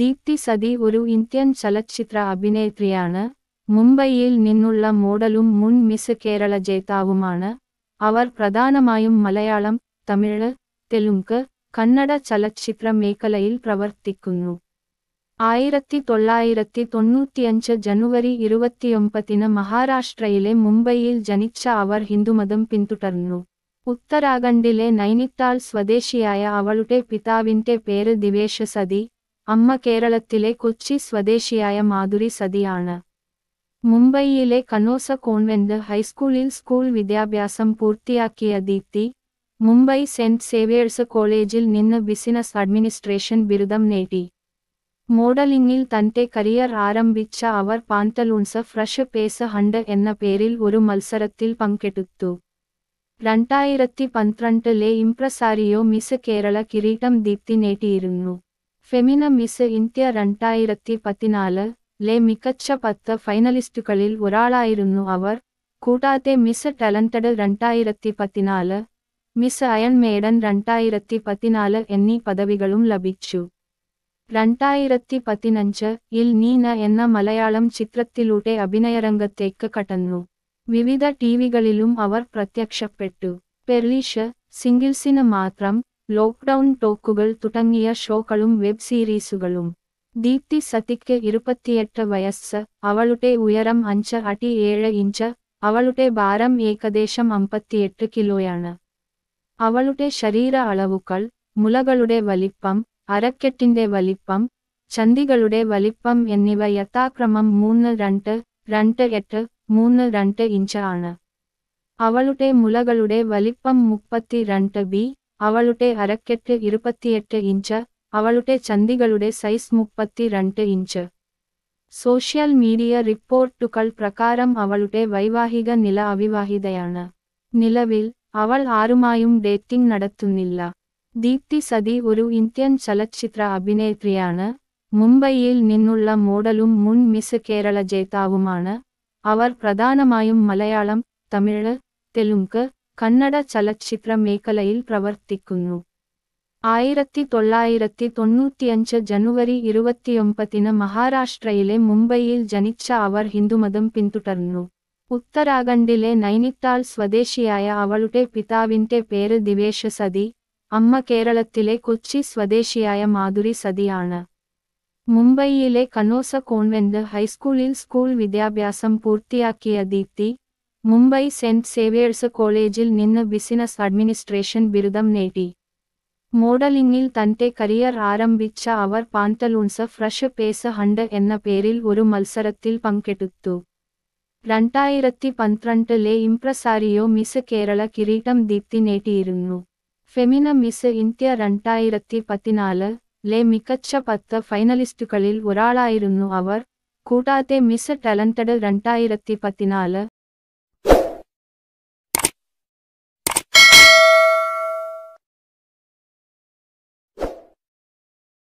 ദീപ്തി സതി ഒരു ഇന്ത്യൻ ചലച്ചിത്ര അഭിനേത്രിയാണ് മുംബൈയിൽ നിന്നുള്ള മോഡലും മുൻ മിസ് കേരള ജേതാവുമാണ് അവർ പ്രധാനമായും മലയാളം തമിഴ് തെലുങ്ക് കന്നഡ ചലച്ചിത്ര മേഖലയിൽ പ്രവർത്തിക്കുന്നു ആയിരത്തി തൊള്ളായിരത്തി തൊണ്ണൂറ്റിയഞ്ച് ജനുവരി ഇരുപത്തിയൊമ്പതിന് മഹാരാഷ്ട്രയിലെ മുംബൈയിൽ ജനിച്ച അവർ ഹിന്ദുമതം പിന്തുടർന്നു ഉത്തരാഖണ്ഡിലെ നൈനിത്താൾ സ്വദേശിയായ അവളുടെ പിതാവിന്റെ പേര് ദിവേശ സതി അമ്മ കേരളത്തിലെ കൊച്ചി സ്വദേശിയായ മാധുരി സതിയാണ് മുംബൈയിലെ കനോസ കോൺവെന്റ് ഹൈസ്കൂളിൽ സ്കൂൾ വിദ്യാഭ്യാസം പൂർത്തിയാക്കിയ ദീപ്തി മുംബൈ സെന്റ് സേവിയേഴ്സ് കോളേജിൽ നിന്ന് ബിസിനസ് അഡ്മിനിസ്ട്രേഷൻ ബിരുദം നേടി മോഡലിംഗിൽ തന്റെ കരിയർ ആരംഭിച്ച അവർ പാന്തലൂൺസ് ഫ്രഷ് പേസ് ഹണ്ട് എന്ന പേരിൽ ഒരു മത്സരത്തിൽ പങ്കെടുത്തു രണ്ടായിരത്തി പന്ത്രണ്ടിലെ ഇംപ്രസാരിയോ മിസ് കേരള കിരീടം ദീപ്തി നേടിയിരുന്നു ഫെമിന മിസ് ഇന്ത്യ രണ്ടായിരത്തി പതിനാല് ലെ മികച്ച പത്ത് ഫൈനലിസ്റ്റുകളിൽ ഒരാളായിരുന്നു അവർ കൂടാതെ മിസ് ടാലന്റഡ് രണ്ടായിരത്തി പതിനാല് മിസ് അയൺ മേഡൻ രണ്ടായിരത്തി പതിനാല് എന്നീ പദവികളും ലഭിച്ചു രണ്ടായിരത്തി പതിനഞ്ച് ഇൽ നീന എന്ന മലയാളം ചിത്രത്തിലൂടെ അഭിനയരംഗത്തേക്ക് കടന്നു വിവിധ ടിവികളിലും അവർ പ്രത്യക്ഷപ്പെട്ടു പെർലീഷ് സിംഗിൾസിന് മാത്രം ലോക്ക്ഡൌൺ ടോക്കുകൾ തുടങ്ങിയ ഷോകളും വെബ് സീരീസുകളും ദീപ്തി സതിക്ക് ഇരുപത്തിയെട്ട് വയസ്സ് അവളുടെ ഉയരം അഞ്ച് അടി ഏഴ് ഇഞ്ച് അവളുടെ ഭാരം ഏകദേശം അമ്പത്തിയെട്ട് കിലോയാണ് അവളുടെ ശരീര അളവുകൾ മുലകളുടെ വലിപ്പം അരക്കെട്ടിന്റെ വലിപ്പം ചന്തികളുടെ വലിപ്പം എന്നിവ യഥാക്രമം മൂന്ന് രണ്ട് രണ്ട് എട്ട് മൂന്ന് രണ്ട് ഇഞ്ച് ആണ് അവളുടെ മുലകളുടെ വലിപ്പം രണ്ട് ബി അവളുടെ അരക്കെട്ട് ഇരുപത്തിയെട്ട് ഇഞ്ച് അവളുടെ ചന്തികളുടെ സൈസ് മുപ്പത്തിരണ്ട് ഇഞ്ച് സോഷ്യൽ മീഡിയ റിപ്പോർട്ടുകൾ പ്രകാരം അവളുടെ വൈവാഹിക നില അവിവാഹിതയാണ് നിലവിൽ അവൾ ആരുമായും ഡേറ്റിംഗ് നടത്തുന്നില്ല ദീപ്തി സതി ഒരു ഇന്ത്യൻ ചലച്ചിത്ര അഭിനേത്രിയാണ് മുംബൈയിൽ നിന്നുള്ള മോഡലും മുൻ മിസ് കേരള ജേതാവുമാണ് അവർ പ്രധാനമായും മലയാളം തമിഴ് തെലുങ്ക് കന്നഡ ചലച്ചിത്ര മേഖലയിൽ പ്രവർത്തിക്കുന്നു ആയിരത്തി തൊള്ളായിരത്തി തൊണ്ണൂറ്റിയഞ്ച് ജനുവരി ഇരുപത്തിയൊമ്പതിന് മഹാരാഷ്ട്രയിലെ മുംബൈയിൽ ജനിച്ച അവർ ഹിന്ദുമതം പിന്തുടർന്നു ഉത്തരാഖണ്ഡിലെ നൈനിത്താൾ സ്വദേശിയായ അവളുടെ പിതാവിൻ്റെ പേര് ദിവേശ സതി അമ്മ കേരളത്തിലെ കൊച്ചി സ്വദേശിയായ മാധുരി സതിയാണ് മുംബൈയിലെ കനോസ കോൺവെന്റ് ഹൈസ്കൂളിൽ സ്കൂൾ വിദ്യാഭ്യാസം പൂർത്തിയാക്കിയ ദീപ്തി മുംബൈ സെന്റ് സേവിയേഴ്സ് കോളേജിൽ നിന്ന് ബിസിനസ് അഡ്മിനിസ്ട്രേഷൻ ബിരുദം നേടി മോഡലിംഗിൽ തന്റെ കരിയർ ആരംഭിച്ച അവർ പാന്റലൂൺസ് ഫ്രഷ് പേസ് ഹണ്ട് എന്ന പേരിൽ ഒരു മത്സരത്തിൽ പങ്കെടുത്തു രണ്ടായിരത്തി പന്ത്രണ്ടിലെ ഇംപ്രസാരിയോ മിസ് കേരള കിരീടം ദീപ്തി നേടിയിരുന്നു ഫെമിന മിസ് ഇന്ത്യ രണ്ടായിരത്തി പതിനാല് ലെ മികച്ച പത്ത് ഫൈനലിസ്റ്റുകളിൽ ഒരാളായിരുന്നു അവർ കൂടാതെ മിസ് ടാലന്റഡ് രണ്ടായിരത്തി പതിനാല്